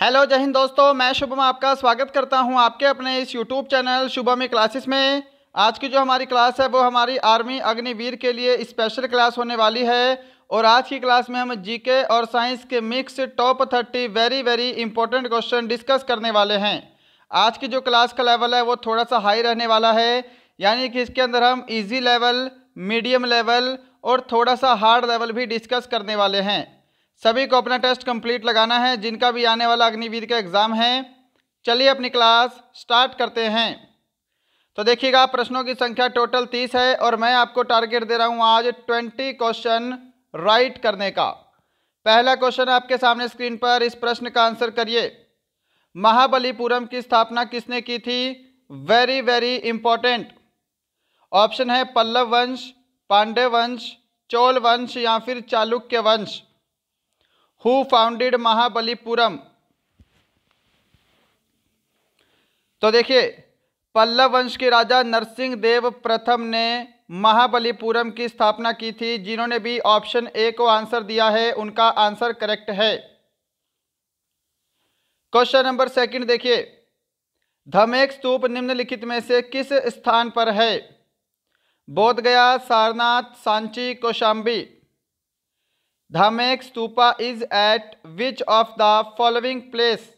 hello जय हिंद दोस्तों मैं शुभम आपका स्वागत करता हूं आपके अपने इस यूट्यूब चैनल शुभम क्लासेस में आज की जो हमारी क्लास है वो हमारी आर्मी अग्निवीर के लिए स्पेशल क्लास होने वाली है और आज की क्लास में हम जीके और साइंस के mix top thirty very very important question discuss करने वाले हैं आज की जो क्लास का लेवल है वो थोड़ा सा हाई रहने वाला है यानी कि इसके अंदर हम ईजी लेवल मीडियम लेवल और थोड़ा सा हार्ड लेवल भी डिस्कस करने वाले हैं सभी को अपना टेस्ट कंप्लीट लगाना है जिनका भी आने वाला अग्निवीर का एग्ज़ाम है चलिए अपनी क्लास स्टार्ट करते हैं तो देखिएगा प्रश्नों की संख्या टोटल तीस है और मैं आपको टारगेट दे रहा हूँ आज ट्वेंटी क्वेश्चन राइट करने का पहला क्वेश्चन आपके सामने स्क्रीन पर इस प्रश्न का आंसर करिए महाबलीपुरम की स्थापना किसने की थी वेरी वेरी इंपॉर्टेंट ऑप्शन है पल्लव वंश पांडे वंश चोल वंश या फिर चालुक्य वंश हु फाउंडेड महाबलीपुरम तो देखिए पल्लव वंश के राजा नरसिंह देव प्रथम ने महाबलीपुरम की स्थापना की थी जिन्होंने भी ऑप्शन ए को आंसर दिया है उनका आंसर करेक्ट है क्वेश्चन नंबर सेकंड देखिए धमेक स्तूप निम्नलिखित में से किस स्थान पर है Bodhgaya Sarnath Sanchi Kaushambi Dhamek Stupa is at which of the following place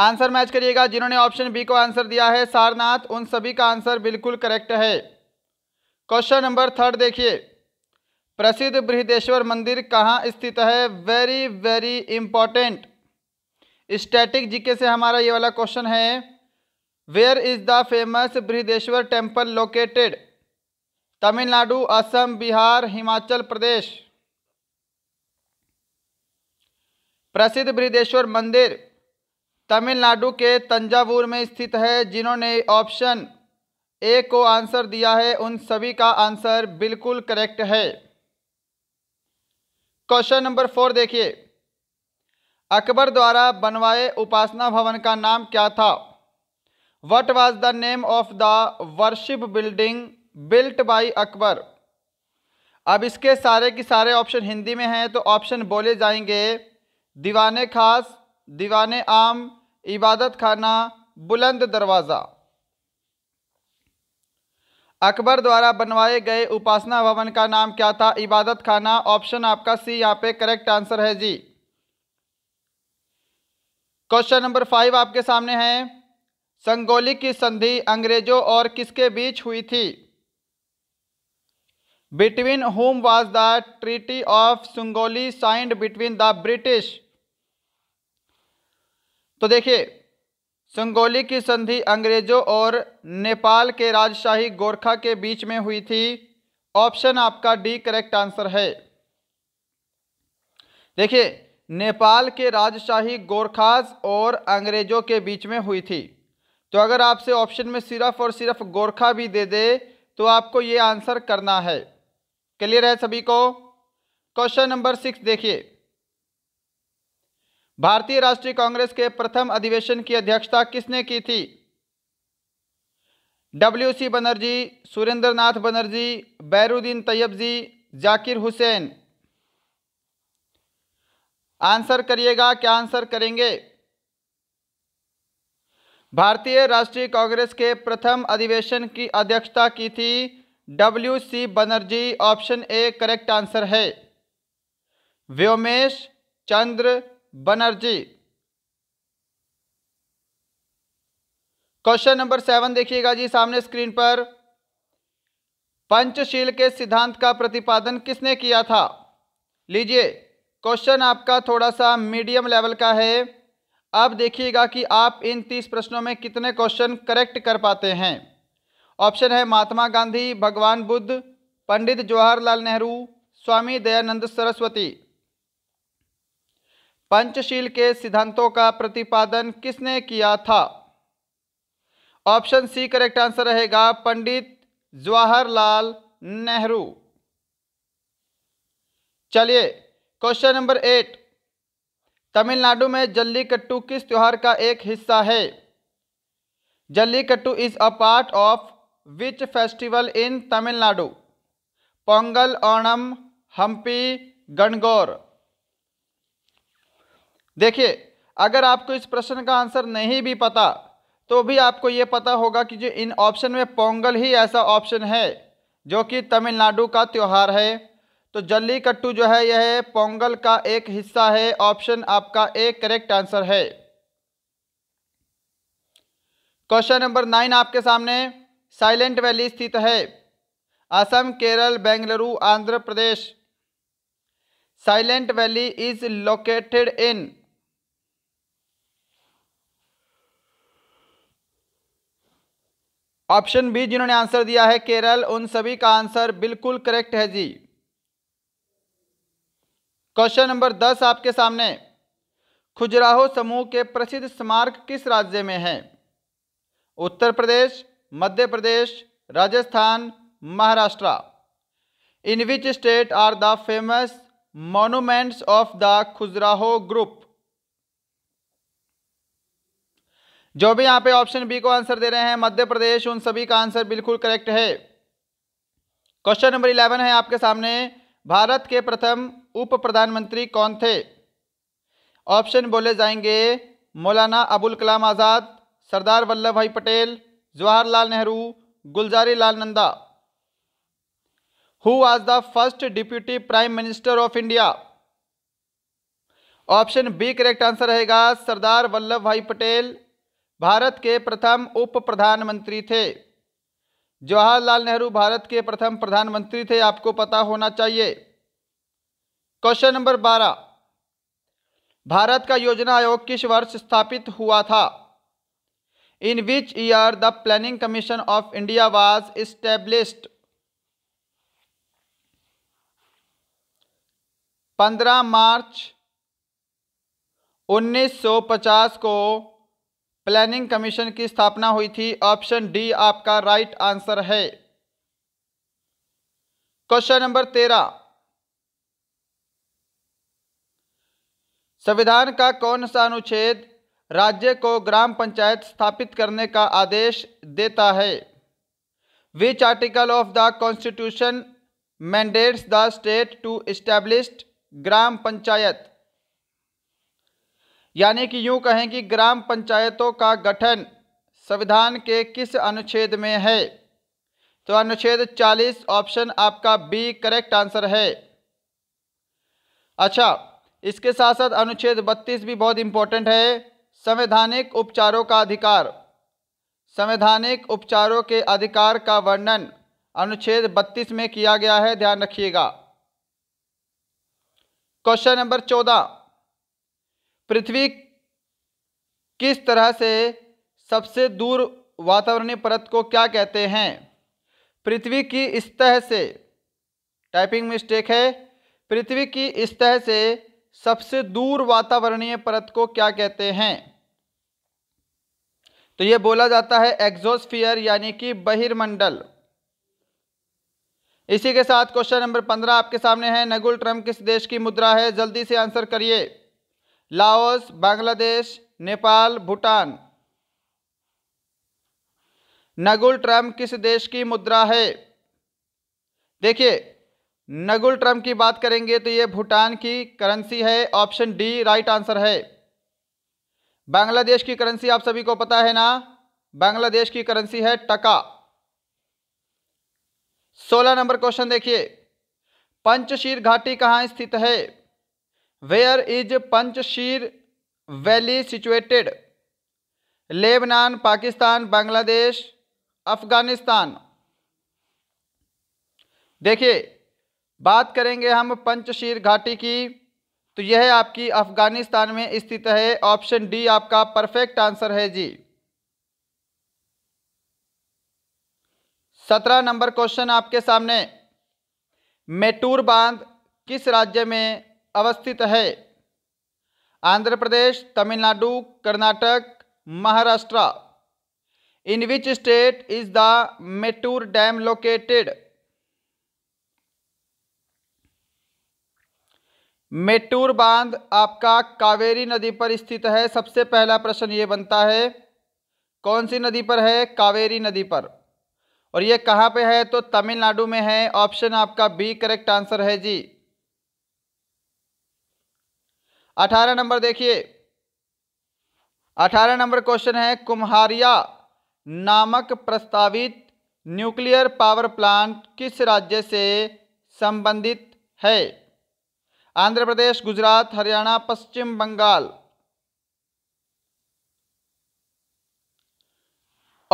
answer match करिएगा जिन्होंने ऑप्शन बी को आंसर दिया है सारनाथ उन सभी का आंसर बिल्कुल करेक्ट है क्वेश्चन नंबर थर्ड देखिए प्रसिद्ध बृहदेश्वर मंदिर कहाँ स्थित है very very important static GK से हमारा ये वाला क्वेश्चन है where is the famous Brihadeshwara temple located Tamil Nadu Assam Bihar Himachal Pradesh प्रसिद्ध बृहदेश्वर मंदिर तमिलनाडु के तंजावुर में स्थित है जिन्होंने ऑप्शन ए को आंसर दिया है उन सभी का आंसर बिल्कुल करेक्ट है क्वेश्चन नंबर फोर देखिए अकबर द्वारा बनवाए उपासना भवन का नाम क्या था what was the name of the worship building built by Akbar अब इसके सारे के सारे ऑप्शन हिंदी में हैं तो ऑप्शन बोले जाएंगे दीवाने खास दीवाने आम इबादत खाना बुलंद दरवाज़ा अकबर द्वारा बनवाए गए उपासना भवन का नाम क्या था इबादत खाना ऑप्शन आपका सी यहाँ पे करेक्ट आंसर है जी क्वेश्चन नंबर फाइव आपके सामने है संगोली की संधि अंग्रेजों और किसके बीच हुई थी between whom was the treaty of Sangoli signed between the British तो देखिए संगोली की संधि अंग्रेजों और नेपाल के राजशाही गोरखा के बीच में हुई थी ऑप्शन आपका डी करेक्ट आंसर है देखिए नेपाल के राजशाही गोरखास और अंग्रेजों के बीच में हुई थी तो अगर आपसे ऑप्शन में सिर्फ और सिर्फ गोरखा भी दे दे तो आपको ये आंसर करना है क्लियर है सभी को क्वेश्चन नंबर सिक्स देखिए भारतीय राष्ट्रीय कांग्रेस के प्रथम अधिवेशन की अध्यक्षता किसने की थी W C Banerjee Surendra Nath Banerjee Badruddin Tyab ji Zakir Hussain answer करिएगा क्या आंसर करेंगे भारतीय राष्ट्रीय कांग्रेस के प्रथम अधिवेशन की अध्यक्षता की थी W C Banerjee option A correct answer है Womesh Chandra Banerjee question number seven देखिएगा जी सामने स्क्रीन पर पंचशील के सिद्धांत का प्रतिपादन किसने किया था लीजिए क्वेश्चन आपका थोड़ा सा मीडियम लेवल का है अब देखिएगा कि आप इन तीस प्रश्नों में कितने क्वेश्चन करेक्ट कर पाते हैं ऑप्शन है महात्मा गांधी भगवान बुद्ध पंडित जवाहरलाल नेहरू स्वामी दयानंद सरस्वती पंचशील के सिद्धांतों का प्रतिपादन किसने किया था ऑप्शन सी करेक्ट आंसर रहेगा पंडित जवाहरलाल नेहरू चलिए क्वेश्चन नंबर एट तमिलनाडु में जल्लीकट्टू किस त्यौहार का एक हिस्सा है Jallikattu is a part of which festival in Tamil Nadu Pongal Onam Hampi Gangaur देखिए अगर आपको इस प्रश्न का आंसर नहीं भी पता तो भी आपको ये पता होगा कि जो इन ऑप्शन में पोंगल ही ऐसा ऑप्शन है जो कि तमिलनाडु का त्यौहार है तो जल्लीकट्टू जो है यह पोंगल का एक हिस्सा है ऑप्शन आपका ए करेक्ट आंसर है क्वेश्चन नंबर नाइन आपके सामने साइलेंट वैली स्थित है Assam Kerala Bengaluru Andhra Pradesh silent valley is located in option B जिन्होंने आंसर दिया है केरल उन सभी का आंसर बिल्कुल करेक्ट है जी क्वेश्चन नंबर दस आपके सामने खुजराहो समूह के प्रसिद्ध स्मारक किस राज्य में है Uttar Pradesh Madhya Pradesh Rajasthan Maharashtra in which state are the famous monuments of the Khajuraho group जो भी यहां पे ऑप्शन बी को आंसर दे रहे हैं मध्य प्रदेश उन सभी का आंसर बिल्कुल करेक्ट है क्वेश्चन नंबर इलेवन है आपके सामने भारत के प्रथम उप प्रधानमंत्री कौन थे ऑप्शन बोले जाएंगे मौलाना अबुल कलाम आज़ाद Sardar Vallabh bhai Patel Jawaharlal Nehru Gulzari Lal Nanda who was the first deputy prime minister of India option B correct answer रहेगा सरदार वल्लभ भाई पटेल भारत के प्रथम उप प्रधानमंत्री थे जवाहरलाल नेहरू भारत के प्रथम प्रधानमंत्री थे आपको पता होना चाहिए क्वेश्चन नंबर बारह भारत का योजना आयोग किस वर्ष स्थापित हुआ था in which year the planning commission of India was established पंद्रह मार्च 1950 को प्लानिंग कमीशन की स्थापना हुई थी ऑप्शन डी आपका राइट आंसर है क्वेश्चन नंबर तेरह संविधान का कौन सा अनुच्छेद राज्य को ग्राम पंचायत स्थापित करने का आदेश देता है which article of the constitution mandates the state to establish gram panchayat यानी कि यूं कहें कि ग्राम पंचायतों का गठन संविधान के किस अनुच्छेद में है तो अनुच्छेद 40 ऑप्शन आपका बी करेक्ट आंसर है अच्छा इसके साथ साथ अनुच्छेद 32 भी बहुत इंपॉर्टेंट है संवैधानिक उपचारों का अधिकार संवैधानिक उपचारों के अधिकार का वर्णन अनुच्छेद 32 में किया गया है ध्यान रखिएगा क्वेश्चन नंबर चौदह पृथ्वी किस तरह से सबसे दूर वातावरणीय परत को क्या कहते हैं पृथ्वी की सतह से टाइपिंग मिस्टेक है पृथ्वी की सतह से सबसे दूर वातावरणीय परत को क्या कहते हैं तो ये बोला जाता है एग्जोस्फियर यानी कि बहिर्मंडल इसी के साथ क्वेश्चन नंबर पंद्रह आपके सामने है नगुल ट्रम्प किस देश की मुद्रा है जल्दी से आंसर करिए लाओस बांग्लादेश नेपाल भूटान नगुल ट्रम्प किस देश की मुद्रा है देखिए नगुल ट्रम्प की बात करेंगे तो ये भूटान की करेंसी है ऑप्शन डी राइट आंसर है बांग्लादेश की करेंसी आप सभी को पता है ना बांग्लादेश की करेंसी है टका सोलह नंबर क्वेश्चन देखिए पंचशीर घाटी कहाँ स्थित है where is Panjshir valley situated Lebanon Pakistan Bangladesh Afghanistan देखिए बात करेंगे हम पंचशीर घाटी की तो यह आपकी अफगानिस्तान में स्थित है ऑप्शन डी आपका परफेक्ट आंसर है जी सत्रह नंबर क्वेश्चन आपके सामने मेटूर बांध किस राज्य में अवस्थित है Andhra Pradesh Tamil Nadu Karnataka Maharashtra in which state is the Mettur dam located Mettur बांध आपका कावेरी नदी पर स्थित है सबसे पहला प्रश्न ये बनता है कौन सी नदी पर है कावेरी नदी पर और ये कहाँ पे है तो तमिलनाडु में है ऑप्शन आपका बी करेक्ट आंसर है जी अठारह नंबर देखिए अठारह नंबर क्वेश्चन है कुम्हारिया नामक प्रस्तावित न्यूक्लियर पावर प्लांट किस राज्य से संबंधित है आंध्र प्रदेश गुजरात हरियाणा पश्चिम बंगाल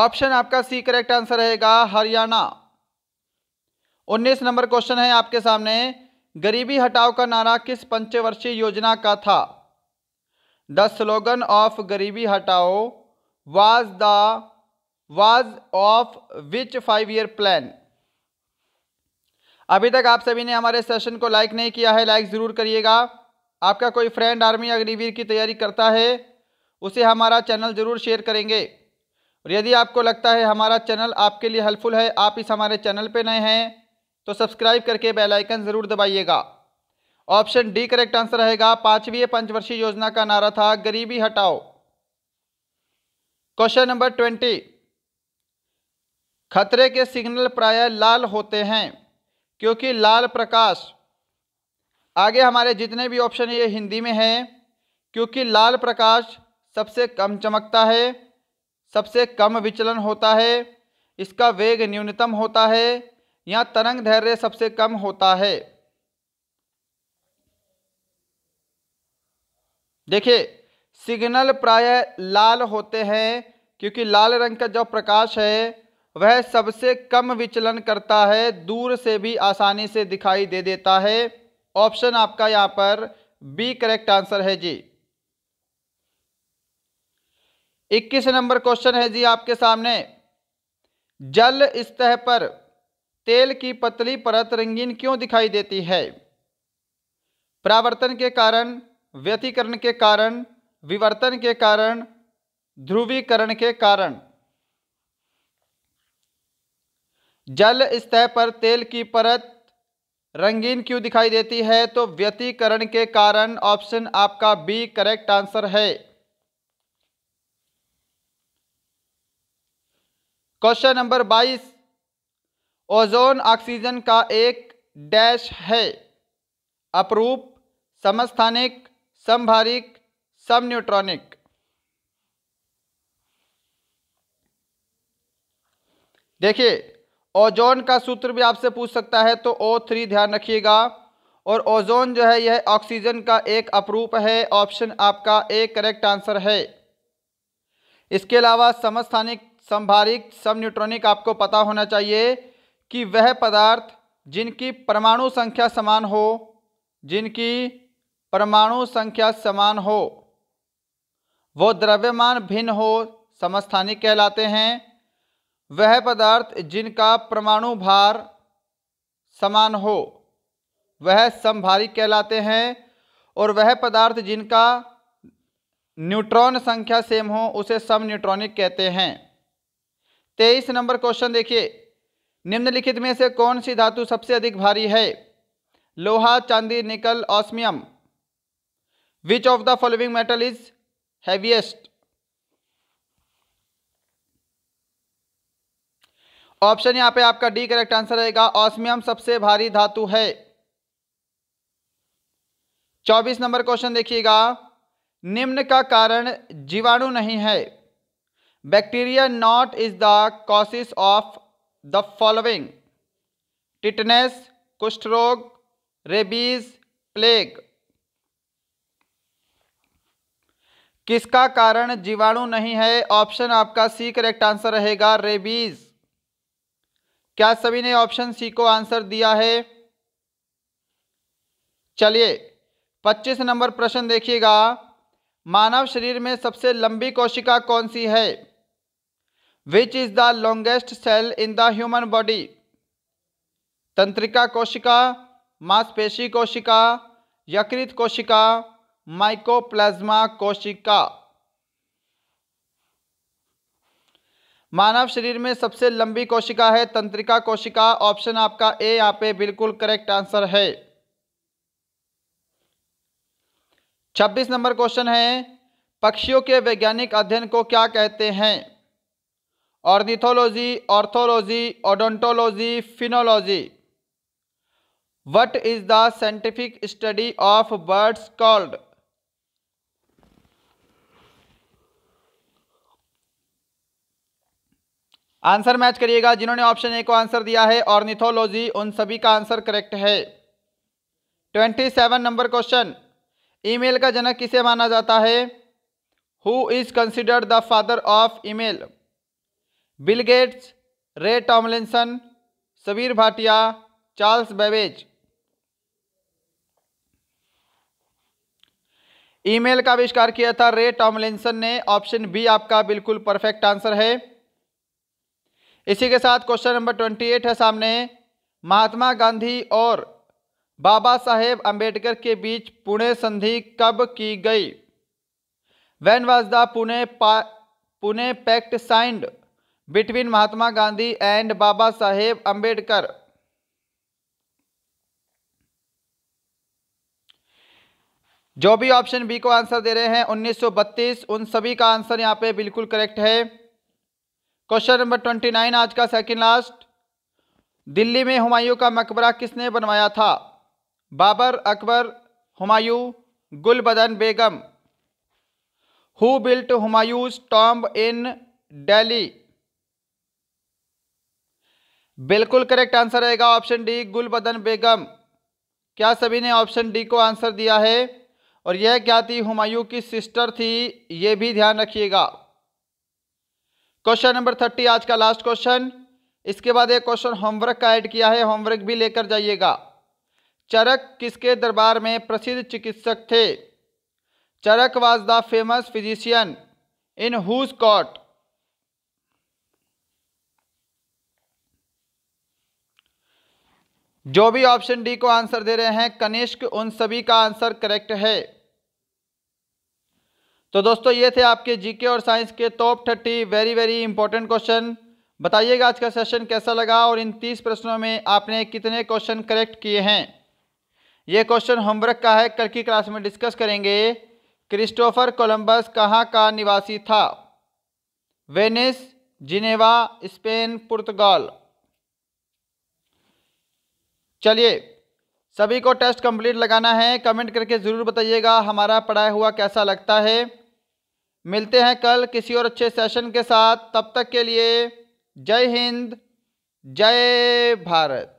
ऑप्शन आपका सी करेक्ट आंसर रहेगा हरियाणा उन्नीस नंबर क्वेश्चन है आपके सामने गरीबी हटाओ का नारा किस पंचवर्षीय योजना का था the slogan of Garibi Hatao was the was of which five year plan अभी तक आप सभी ने हमारे सेशन को लाइक नहीं किया है लाइक ज़रूर करिएगा आपका कोई फ्रेंड आर्मी अग्निवीर की तैयारी करता है उसे हमारा चैनल ज़रूर शेयर करेंगे और यदि आपको लगता है हमारा चैनल आपके लिए हेल्पफुल है आप इस हमारे चैनल पर नए हैं तो सब्सक्राइब करके बेल आइकन ज़रूर दबाइएगा ऑप्शन डी करेक्ट आंसर रहेगा पाँचवीं पंचवर्षीय योजना का नारा था गरीबी हटाओ क्वेश्चन नंबर ट्वेंटी खतरे के सिग्नल प्रायः लाल होते हैं क्योंकि लाल प्रकाश आगे हमारे जितने भी ऑप्शन ये हिंदी में हैं क्योंकि लाल प्रकाश सबसे कम चमकता है सबसे कम विचलन होता है इसका वेग न्यूनतम होता है या तरंग धैर्य सबसे कम होता है देखिए सिग्नल प्रायः लाल होते हैं क्योंकि लाल रंग का जो प्रकाश है वह सबसे कम विचलन करता है दूर से भी आसानी से दिखाई दे देता है ऑप्शन आपका यहाँ पर बी करेक्ट आंसर है जी इक्कीस नंबर क्वेश्चन है जी आपके सामने जल स्तह पर तेल की पतली परत रंगीन क्यों दिखाई देती है प्रावर्तन के कारण व्यतिकरण के कारण विवर्तन के कारण ध्रुवीकरण के कारण जल स्तर पर तेल की परत रंगीन क्यों दिखाई देती है तो व्यतीकरण के कारण ऑप्शन आपका बी करेक्ट आंसर है क्वेश्चन नंबर बाईस ओजोन ऑक्सीजन का एक डैश है अपरूप समस्थानिक समभारिक न्यूट्रॉनिक देखिए ओजोन का सूत्र भी आपसे पूछ सकता है तो ओ थ्री ध्यान रखिएगा और ओजोन जो है यह ऑक्सीजन का एक अपरूप है ऑप्शन आपका ए करेक्ट आंसर है इसके अलावा समस्थानिक संभारिक सब न्यूट्रॉनिक आपको पता होना चाहिए कि वह पदार्थ जिनकी परमाणु संख्या समान हो जिनकी परमाणु संख्या समान हो वो द्रव्यमान भिन्न हो समस्थानिक कहलाते हैं वह पदार्थ जिनका परमाणु भार समान हो वह समभारी कहलाते हैं और वह पदार्थ जिनका न्यूट्रॉन संख्या सेम हो उसे सम न्यूट्रॉनिक कहते हैं तेईस नंबर क्वेश्चन देखिए निम्नलिखित में से कौन सी धातु सबसे अधिक भारी है लोहा चांदी nickel osmium which of the following metal is heaviest option यहाँ पे आपका डी करेक्ट आंसर रहेगा ऑस्मियम सबसे भारी धातु है चौबीस नंबर क्वेश्चन देखिएगा निम्न का कारण जीवाणु नहीं है bacteria not is the causes of the following tetanus कुष्ठ रोग रेबीज प्लेग किसका कारण जीवाणु नहीं है ऑप्शन आपका सी करेक्ट आंसर रहेगा रेबीज क्या सभी ने ऑप्शन सी को आंसर दिया है चलिए 25 नंबर प्रश्न देखिएगा मानव शरीर में सबसे लंबी कोशिका कौन सी है which is the longest cell in the human body तंत्रिका कोशिका मांसपेशी कोशिका यकृत कोशिका माइकोप्लाज्मा कोशिका मानव शरीर में सबसे लंबी कोशिका है तंत्रिका कोशिका ऑप्शन आपका ए यहाँ पे बिल्कुल करेक्ट आंसर है छब्बीस नंबर क्वेश्चन है पक्षियों के वैज्ञानिक अध्ययन को क्या कहते हैं ornithology orthology odontology phenology what is the scientific study of birds called answer match करिएगा जिन्होंने ऑप्शन ए को आंसर दिया है ऑर्निथोलॉजी उन सभी का आंसर करेक्ट है twenty seven number question email का जनक किसे माना जाता है who is considered the father of email Bill Gates Ray Tomlinson Sabeer Bhatia Charles Babbage email का आविष्कार किया था रे टॉमलिनसन ने ऑप्शन बी आपका बिल्कुल परफेक्ट आंसर है इसी के साथ क्वेश्चन नंबर ट्वेंटी एट है सामने महात्मा गांधी और बाबा साहेब अंबेडकर के बीच पुणे संधि कब की गई when was the Pune Pune pact signed between Mahatma Gandhi and Baba Saheb Ambedkar जो भी ऑप्शन बी को आंसर दे रहे हैं 1932 उन सभी का आंसर यहाँ पे बिल्कुल करेक्ट है क्वेश्चन नंबर ट्वेंटी नाइन आज का सेकंड लास्ट दिल्ली में हुमायूं का मकबरा किसने बनवाया था Babur Akbar Humayun Gulbadan Begum who built Humayun tomb in Delhi बिल्कुल करेक्ट आंसर रहेगा ऑप्शन डी गुलबदन बेगम क्या सभी ने ऑप्शन डी को आंसर दिया है और यह क्या थी हुमायूं की सिस्टर थी ये भी ध्यान रखिएगा क्वेश्चन नंबर थर्टी आज का लास्ट क्वेश्चन इसके बाद एक क्वेश्चन होमवर्क का ऐड किया है होमवर्क भी लेकर जाइएगा चरक किसके दरबार में प्रसिद्ध चिकित्सक थे Charak was the famous physician in whose court जो भी ऑप्शन डी को आंसर दे रहे हैं कनिष्क उन सभी का आंसर करेक्ट है तो दोस्तों ये थे आपके जीके और साइंस के top thirty very very important question बताइएगा आज का सेशन कैसा लगा और इन तीस प्रश्नों में आपने कितने क्वेश्चन करेक्ट किए हैं ये क्वेश्चन होमवर्क का है कल की क्लास में डिस्कस करेंगे क्रिस्टोफर कोलंबस कहाँ का निवासी था वेनिस जिनेवा स्पेन पुर्तगाल चलिए सभी को टेस्ट कंप्लीट लगाना है कमेंट करके ज़रूर बताइएगा हमारा पढ़ाया हुआ कैसा लगता है मिलते हैं कल किसी और अच्छे सेशन के साथ तब तक के लिए जय हिंद जय भारत